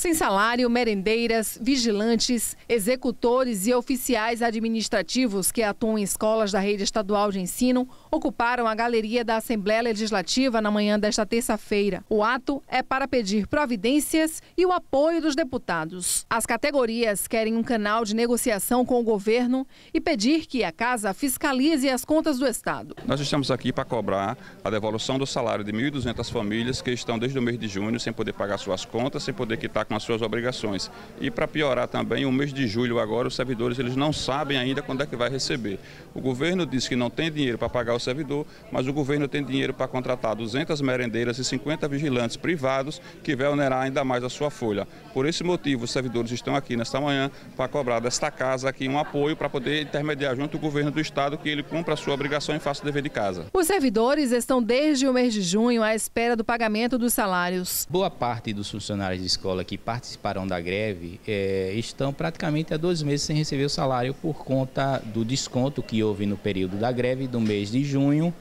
Sem salário, merendeiras, vigilantes, executores e oficiais administrativos que atuam em escolas da rede estadual de ensino ocuparam a galeria da Assembleia Legislativa na manhã desta terça-feira. O ato é para pedir providências e o apoio dos deputados. As categorias querem um canal de negociação com o governo e pedir que a casa fiscalize as contas do Estado. Nós estamos aqui para cobrar a devolução do salário de 1.200 famílias que estão desde o mês de junho sem poder pagar suas contas, sem poder quitar com as suas obrigações. E para piorar também, o mês de julho agora, os servidores eles não sabem ainda quando é que vai receber. O governo diz que não tem dinheiro para pagar o servidor, mas o governo tem dinheiro para contratar 200 merendeiras e 50 vigilantes privados que vai onerar ainda mais a sua folha. Por esse motivo, os servidores estão aqui nesta manhã para cobrar desta casa aqui um apoio para poder intermediar junto ao governo do estado que ele cumpra a sua obrigação e faça o dever de casa. Os servidores estão desde o mês de junho à espera do pagamento dos salários. Boa parte dos funcionários de escola que participarão da greve é, estão praticamente há dois meses sem receber o salário por conta do desconto que houve no período da greve do mês de junho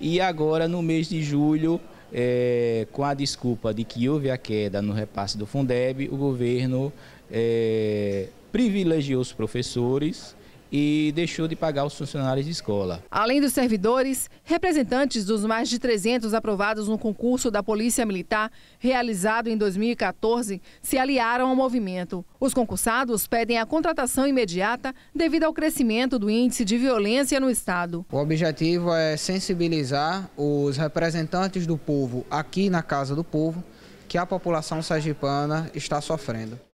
e agora no mês de julho é, com a desculpa de que houve a queda no repasse do Fundeb, o governo é, privilegiou os professores e deixou de pagar os funcionários de escola. Além dos servidores, representantes dos mais de 300 aprovados no concurso da Polícia Militar, realizado em 2014, se aliaram ao movimento. Os concursados pedem a contratação imediata devido ao crescimento do índice de violência no Estado. O objetivo é sensibilizar os representantes do povo aqui na Casa do Povo que a população sagipana está sofrendo.